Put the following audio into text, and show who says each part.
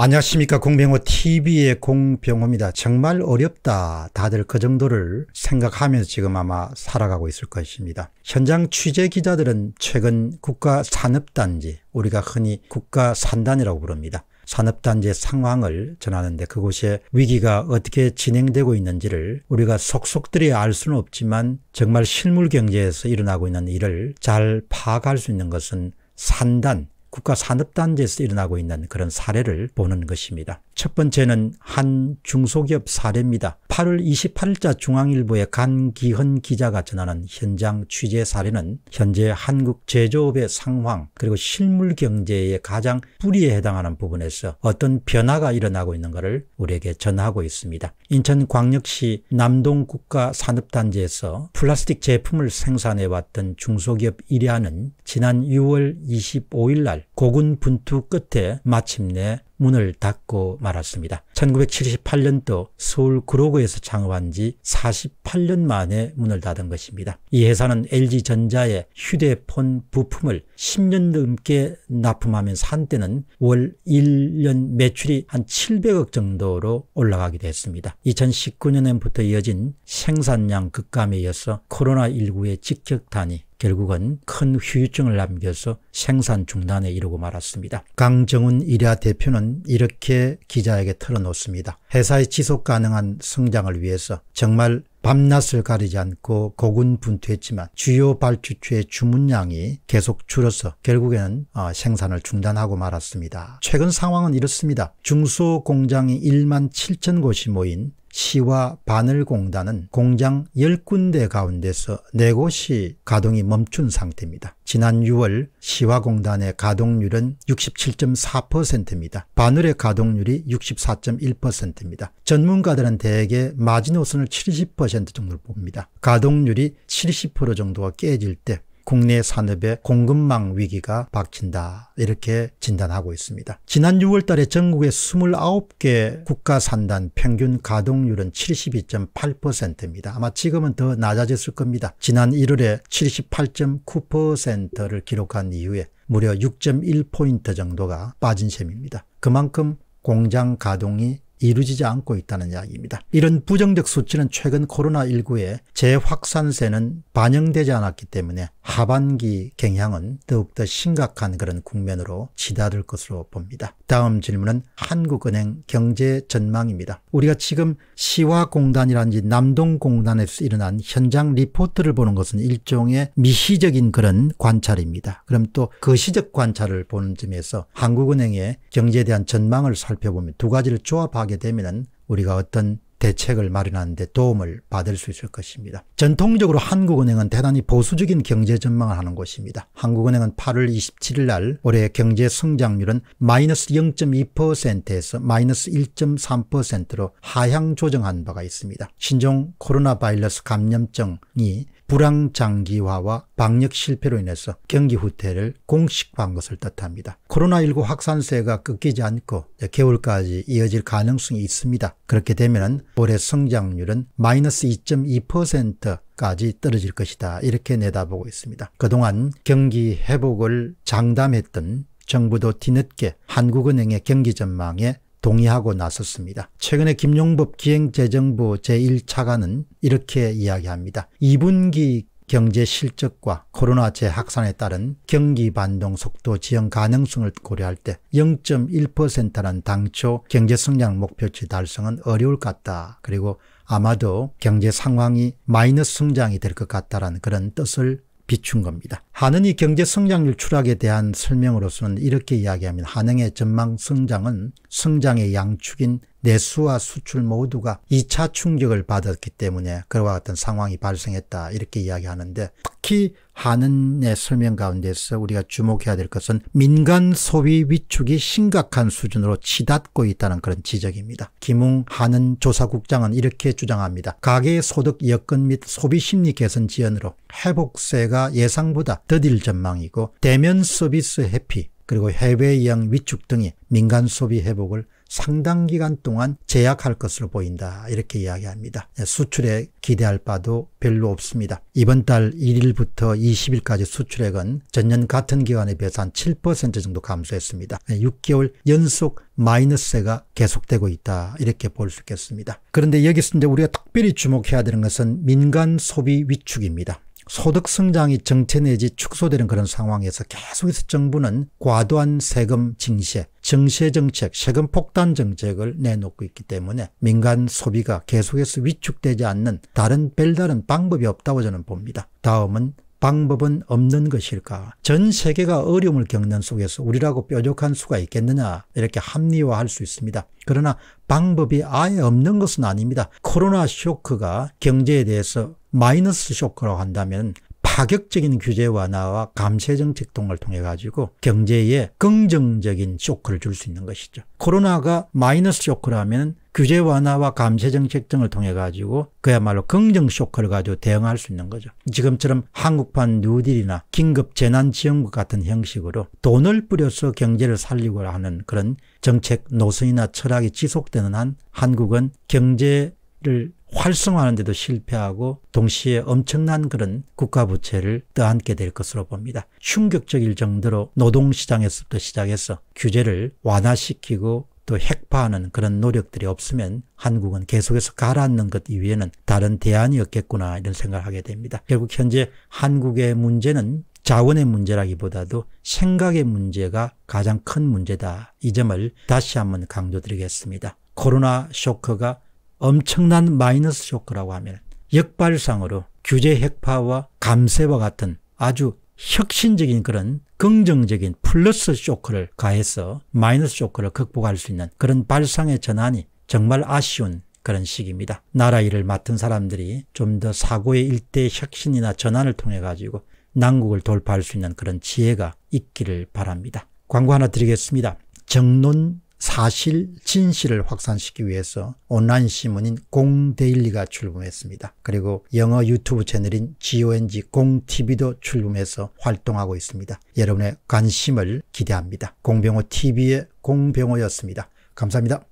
Speaker 1: 안녕하십니까 공병호 TV의 공병호입니다. 정말 어렵다. 다들 그 정도를 생각하면서 지금 아마 살아가고 있을 것입니다. 현장 취재 기자들은 최근 국가산업단지 우리가 흔히 국가산단이라고 부릅니다. 산업단지의 상황을 전하는데 그곳에 위기가 어떻게 진행되고 있는지를 우리가 속속들이 알 수는 없지만 정말 실물 경제에서 일어나고 있는 일을 잘 파악할 수 있는 것은 산단 국가산업단지에서 일어나고 있는 그런 사례를 보는 것입니다. 첫 번째는 한 중소기업 사례입니다. 8월 28일자 중앙일보의 간기헌 기자가 전하는 현장 취재 사례는 현재 한국 제조업의 상황 그리고 실물 경제의 가장 뿌리에 해당하는 부분에서 어떤 변화가 일어나고 있는 것을 우리에게 전하고 있습니다. 인천광역시 남동국가산업단지에서 플라스틱 제품을 생산해왔던 중소기업 1위하는 지난 6월 25일 날 고군분투 끝에 마침내 문을 닫고 말았습니다. 1978년도 서울 구로구에서 창업한 지 48년 만에 문을 닫은 것입니다. 이 회사는 LG전자의 휴대폰 부품을 10년 넘게 납품하면서 한때는 월 1년 매출이 한 700억 정도로 올라가기도 했습니다. 2019년부터 이어진 생산량 급감에 이어서 코로나19의 직격탄이 결국은 큰 후유증을 남겨서 생산 중단에 이르고 말았습니다. 강정훈 일야 대표는 이렇게 기자에게 털어놓습니다. 회사의 지속 가능한 성장을 위해서 정말 밤낮을 가리지 않고 고군분투했지만 주요 발주처의 주문량이 계속 줄어서 결국에는 어, 생산을 중단하고 말았습니다. 최근 상황은 이렇습니다. 중소공장이 1만 7천 곳이 모인 시와 바늘공단은 공장 10군데 가운데서 4곳이 가동이 멈춘 상태입니다. 지난 6월 시와공단의 가동률은 67.4%입니다. 바늘의 가동률이 64.1%입니다. 전문가들은 대개 마지노선을 70% 정도를 봅니다. 가동률이 70% 정도가 깨질 때 국내 산업의 공급망 위기가 박친다 이렇게 진단하고 있습니다. 지난 6월 달에 전국의 29개 국가 산단 평균 가동률은 72.8%입니다. 아마 지금은 더 낮아졌을 겁니다. 지난 1월에 78.9%를 기록한 이후에 무려 6.1포인트 정도가 빠진 셈입니다. 그만큼 공장 가동이 이루어지지 않고 있다는 이야기입니다. 이런 부정적 수치는 최근 코로나19의 재확산세는 반영되지 않았기 때문에 하반기 경향은 더욱더 심각한 그런 국면으로 치닫을 것으로 봅니다. 다음 질문은 한국은행 경제 전망입니다. 우리가 지금 시화공단이라든지 남동공단에서 일어난 현장 리포트를 보는 것은 일종의 미시적인 그런 관찰입니다. 그럼 또 거시적 그 관찰을 보는 점에서 한국은행의 경제에 대한 전망을 살펴보면 두 가지를 조합하게 되면 우리가 어떤 대책을 마련하는데 도움을 받을 수 있을 것입니다. 전통적으로 한국은행은 대단히 보수적인 경제 전망을 하는 곳입니다. 한국은행은 8월 27일 날 올해 경제 성장률은 마이너스 0.2%에서 마이너스 1.3%로 하향 조정한 바가 있습니다. 신종 코로나 바이러스 감염증이 불황 장기화와 방역 실패로 인해서 경기 후퇴를 공식화한 것을 뜻합니다. 코로나19 확산세가 끊기지 않고 겨울까지 이어질 가능성이 있습니다. 그렇게 되면 올해 성장률은 마이너스 2.2% 까지 떨어질 것이다 이렇게 내다보고 있습니다. 그동안 경기 회복을 장담했던 정부도 뒤늦게 한국은행의 경기 전망에 동의하고 나섰습니다. 최근에 김용법 기행재정부 제1차관은 이렇게 이야기합니다. 2분기 경제 실적과 코로나 재확산에 따른 경기 반동 속도 지연 가능성을 고려할 때 0.1%라는 당초 경제 성장 목표치 달성은 어려울 것 같다. 그리고 아마도 경제 상황이 마이너스 성장이 될 것 같다라는 그런 뜻을 비춘 겁니다. 한은이 경제 성장률 추락에 대한 설명으로서는 이렇게 이야기합니다. 한은의 전망 성장은 성장의 양축인 내수와 수출 모두가 2차 충격을 받았기 때문에 그와 같은 상황이 발생했다 이렇게 이야기하는데 특히 한은의 설명 가운데서 우리가 주목해야 될 것은 민간 소비 위축이 심각한 수준으로 치닫고 있다는 그런 지적입니다. 김웅 한은 조사국장은 이렇게 주장합니다. 가계 소득 여건 및 소비 심리 개선 지연으로 회복세가 예상보다 더딜 전망이고 대면 서비스 회피 그리고 해외 이양 위축 등이 민간 소비 회복을 상당 기간 동안 제약할 것으로 보인다. 이렇게 이야기합니다. 예, 수출에 기대할 바도 별로 없습니다. 이번 달 1일부터 20일까지 수출액은 전년 같은 기간에 비해서 한 7% 정도 감소했습니다. 6개월 예, 연속 마이너스가 계속되고 있다. 이렇게 볼 수 있겠습니다. 그런데 여기서 이제 우리가 특별히 주목해야 되는 것은 민간 소비 위축입니다. 소득 성장이 정체 내지 축소되는 그런 상황에서 계속해서 정부는 과도한 세금 징세, 정세 정책, 세금 폭탄 정책을 내놓고 있기 때문에 민간 소비가 계속해서 위축되지 않는 다른 별다른 방법이 없다고 저는 봅니다. 다음은 방법은 없는 것일까? 전 세계가 어려움을 겪는 속에서 우리라고 뾰족한 수가 있겠느냐? 이렇게 합리화할 수 있습니다. 그러나 방법이 아예 없는 것은 아닙니다. 코로나 쇼크가 경제에 대해서 마이너스 쇼크라고 한다면 파격적인 규제 완화와 감세 정책 등을 통해 가지고 경제에 긍정적인 쇼크를 줄 수 있는 것이죠. 코로나가 마이너스 쇼크라면 규제 완화와 감세 정책 등을 통해 가지고 그야말로 긍정 쇼크를 가지고 대응할 수 있는 거죠. 지금처럼 한국판 뉴딜이나 긴급 재난지원금 같은 형식으로 돈을 뿌려서 경제를 살리고 하는 그런 정책 노선이나 철학이 지속되는 한 한국은 경제를 활성화하는데도 실패하고 동시에 엄청난 그런 국가부채를 떠안게 될 것으로 봅니다. 충격적일 정도로 노동시장에서부터 시작해서 규제를 완화시키고 또 핵파하는 그런 노력들이 없으면 한국은 계속해서 가라앉는 것 이외에는 다른 대안이 없겠구나 이런 생각을 하게 됩니다. 결국 현재 한국의 문제는 자원의 문제라기보다도 생각의 문제가 가장 큰 문제다. 이 점을 다시 한번 강조드리겠습니다. 코로나 쇼크가 엄청난 마이너스 쇼크라고 하면 역발상으로 규제 핵파와 감세와 같은 아주 혁신적인 그런 긍정적인 플러스 쇼크를 가해서 마이너스 쇼크를 극복할 수 있는 그런 발상의 전환이 정말 아쉬운 그런 시기입니다. 나라 일을 맡은 사람들이 좀 더 사고의 일대 혁신이나 전환을 통해 가지고 난국을 돌파할 수 있는 그런 지혜가 있기를 바랍니다. 광고 하나 드리겠습니다. 정론 사실, 진실을 확산시키기 위해서 온라인 신문인 공데일리가 출범했습니다. 그리고 영어 유튜브 채널인 GONG 공TV도 출범해서 활동하고 있습니다. 여러분의 관심을 기대합니다. 공병호 TV의 공병호였습니다. 감사합니다.